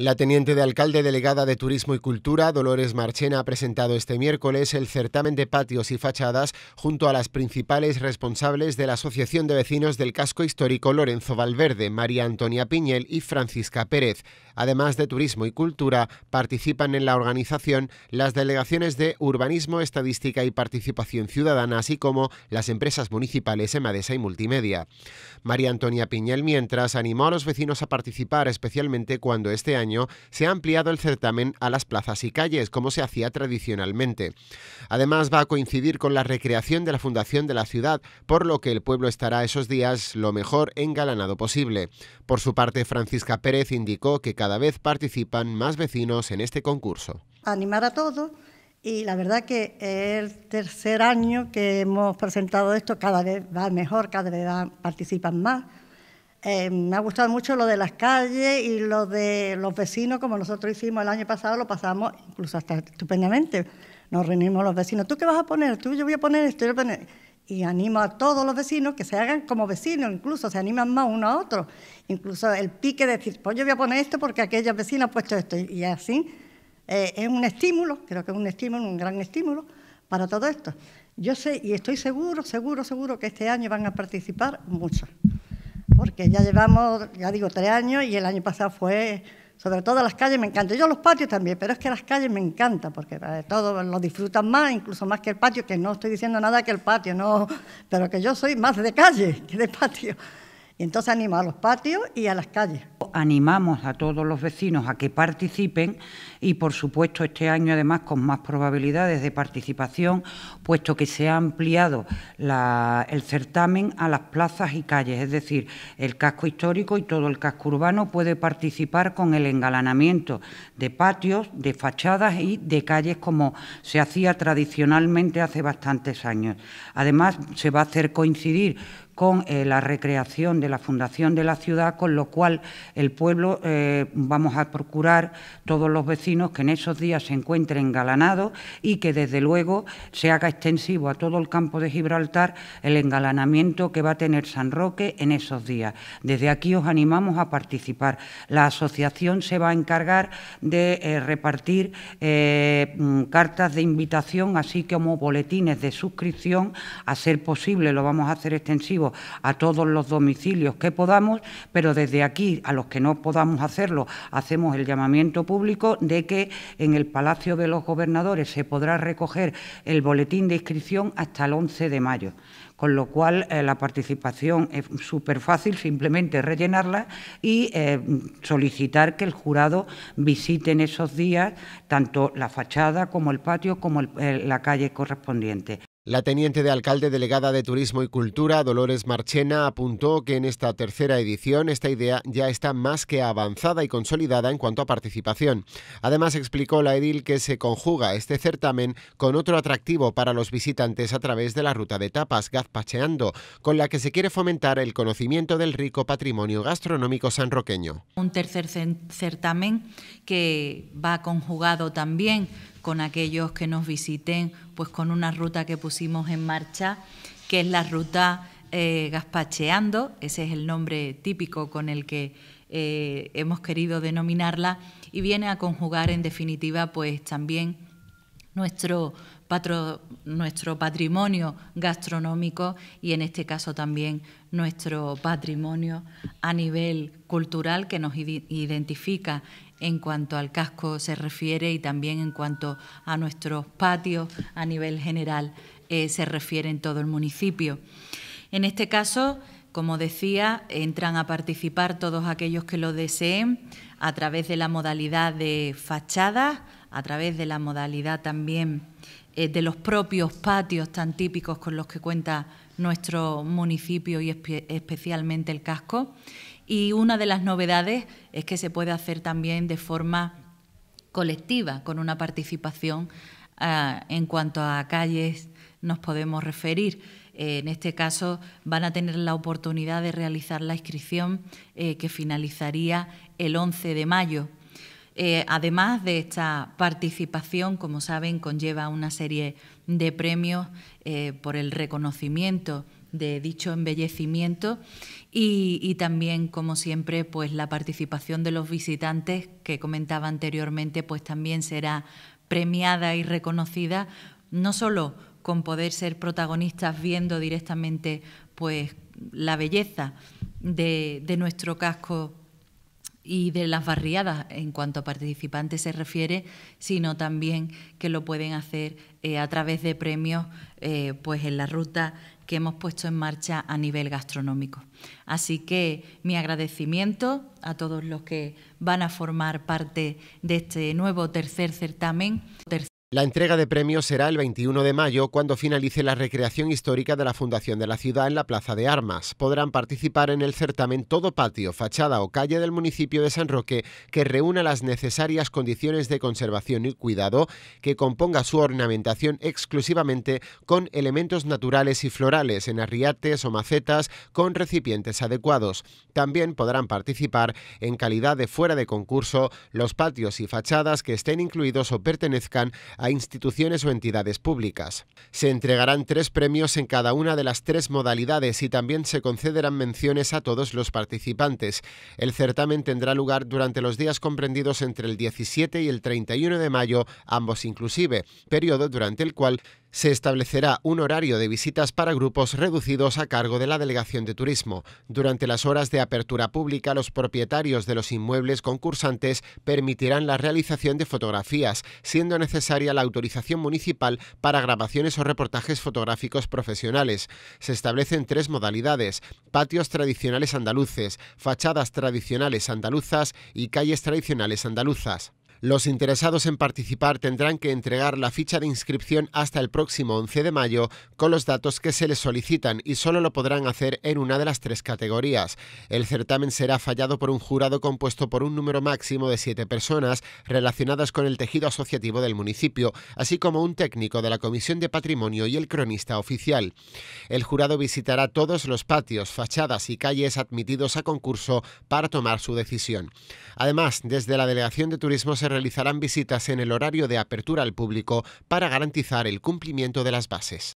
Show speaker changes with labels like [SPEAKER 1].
[SPEAKER 1] La teniente de alcalde delegada de Turismo y Cultura, Dolores Marchena, ha presentado este miércoles el certamen de patios y fachadas junto a las principales responsables de la Asociación de Vecinos del Casco Histórico Lorenzo Valverde, María Antonia Piñel y Francisca Pérez. Además de Turismo y Cultura, participan en la organización las delegaciones de Urbanismo, Estadística y Participación Ciudadana, así como las empresas municipales Emadesa y Multimedia. María Antonia Piñel, mientras, animó a los vecinos a participar, especialmente cuando este año se ha ampliado el certamen a las plazas y calles, como se hacía tradicionalmente. Además, va a coincidir con la recreación de la Fundación de la Ciudad, por lo que el pueblo estará esos días lo mejor engalanado posible. Por su parte, Francisca Pérez indicó que cada vez participan más vecinos en este concurso.
[SPEAKER 2] Animar a todos y la verdad que el tercer año que hemos presentado esto cada vez va mejor, cada vez participan más. Eh, me ha gustado mucho lo de las calles y lo de los vecinos, como nosotros hicimos el año pasado, lo pasamos incluso hasta estupendamente. Nos reunimos los vecinos, ¿tú qué vas a poner? Tú, yo voy a poner esto, yo voy a poner... Y animo a todos los vecinos que se hagan como vecinos, incluso se animan más uno a otro. Incluso el pique de decir, pues yo voy a poner esto porque aquella vecina ha puesto esto. Y así eh, es un estímulo, creo que es un estímulo, un gran estímulo para todo esto. Yo sé y estoy seguro, seguro, seguro que este año van a participar muchos porque ya llevamos, ya digo, tres años y el año pasado fue, sobre todo las calles me encantan, Yo los patios también, pero es que las calles me encantan, porque todos los disfrutan más, incluso más que el patio, que no estoy diciendo nada que el patio, no, pero que yo soy más de calle que de patio. Y entonces animo a los patios y a las calles
[SPEAKER 3] animamos a todos los vecinos a que participen y, por supuesto, este año además con más probabilidades de participación, puesto que se ha ampliado el certamen a las plazas y calles, es decir, el casco histórico y todo el casco urbano puede participar con el engalanamiento de patios, de fachadas y de calles como se hacía tradicionalmente hace bastantes años. Además, se va a hacer coincidir con eh, la recreación de la fundación de la ciudad, con lo cual el pueblo eh, vamos a procurar todos los vecinos que en esos días se encuentren engalanados y que desde luego se haga extensivo a todo el campo de Gibraltar el engalanamiento que va a tener San Roque en esos días. Desde aquí os animamos a participar. La asociación se va a encargar de eh, repartir mm, cartas de invitación, así como boletines de suscripción. A ser posible lo vamos a hacer extensivo a todos los domicilios que podamos, pero desde aquí, a los que no podamos hacerlo, hacemos el llamamiento público de que en el Palacio de los Gobernadores se podrá recoger el boletín de inscripción hasta el 11 de mayo con lo cual eh, la participación es súper fácil, simplemente rellenarla y eh, solicitar que el jurado visite en esos días tanto la fachada como el patio como eh, la
[SPEAKER 1] calle correspondiente. La teniente de alcalde delegada de Turismo y Cultura, Dolores Marchena, apuntó que en esta tercera edición esta idea ya está más que avanzada y consolidada en cuanto a participación. Además, explicó la edil que se conjuga este certamen con otro atractivo para los visitantes a través de la ruta de tapas Gazpacheando, con la que se quiere fomentar el conocimiento del rico patrimonio gastronómico sanroqueño.
[SPEAKER 4] Un tercer certamen que va conjugado también con aquellos que nos visiten, pues con una ruta que pusimos en marcha, que es la ruta eh, Gaspacheando, ese es el nombre típico con el que eh, hemos querido denominarla, y viene a conjugar en definitiva pues también nuestro, nuestro patrimonio gastronómico y en este caso también nuestro patrimonio a nivel cultural que nos identifica en cuanto al casco se refiere y también en cuanto a nuestros patios a nivel general eh, se refiere en todo el municipio. En este caso, como decía, entran a participar todos aquellos que lo deseen a través de la modalidad de fachadas, a través de la modalidad también eh, de los propios patios tan típicos con los que cuenta nuestro municipio y especialmente el casco. Y una de las novedades es que se puede hacer también de forma colectiva, con una participación ah, en cuanto a calles nos podemos referir. Eh, en este caso, van a tener la oportunidad de realizar la inscripción eh, que finalizaría el 11 de mayo. Eh, además de esta participación, como saben, conlleva una serie de premios por el reconocimiento de dicho embellecimiento y, y, también, como siempre, pues la participación de los visitantes que comentaba anteriormente, pues también será premiada y reconocida no solo con poder ser protagonistas viendo directamente pues, la belleza de, nuestro casco y de las barriadas en cuanto a participantes se refiere, sino también que lo pueden hacer eh, a través de premios eh, pues en la ruta que hemos puesto en marcha a nivel gastronómico. Así que mi agradecimiento a todos los que van a formar parte de este nuevo tercer certamen.
[SPEAKER 1] La entrega de premios será el 21 de mayo, cuando finalice la recreación histórica de la Fundación de la Ciudad en la Plaza de Armas. Podrán participar en el certamen todo patio, fachada o calle del municipio de San Roque, que reúna las necesarias condiciones de conservación y cuidado, que componga su ornamentación exclusivamente con elementos naturales y florales en arriates o macetas con recipientes adecuados. También podrán participar, en calidad de fuera de concurso, los patios y fachadas que estén incluidos o pertenezcan a instituciones o entidades públicas. Se entregarán tres premios en cada una de las tres modalidades y también se concederán menciones a todos los participantes. El certamen tendrá lugar durante los días comprendidos entre el 17 y el 31 de mayo, ambos inclusive, periodo durante el cual se establecerá un horario de visitas para grupos reducidos a cargo de la Delegación de Turismo. Durante las horas de apertura pública, los propietarios de los inmuebles concursantes permitirán la realización de fotografías, siendo necesario la autorización municipal para grabaciones o reportajes fotográficos profesionales. Se establecen tres modalidades, patios tradicionales andaluces, fachadas tradicionales andaluzas y calles tradicionales andaluzas. Los interesados en participar tendrán que entregar la ficha de inscripción hasta el próximo 11 de mayo con los datos que se les solicitan y solo lo podrán hacer en una de las tres categorías. El certamen será fallado por un jurado compuesto por un número máximo de siete personas relacionadas con el tejido asociativo del municipio, así como un técnico de la Comisión de Patrimonio y el cronista oficial. El jurado visitará todos los patios, fachadas y calles admitidos a concurso para tomar su decisión. Además, desde la Delegación de Turismo se realizarán visitas en el horario de apertura al público para garantizar el cumplimiento de las bases.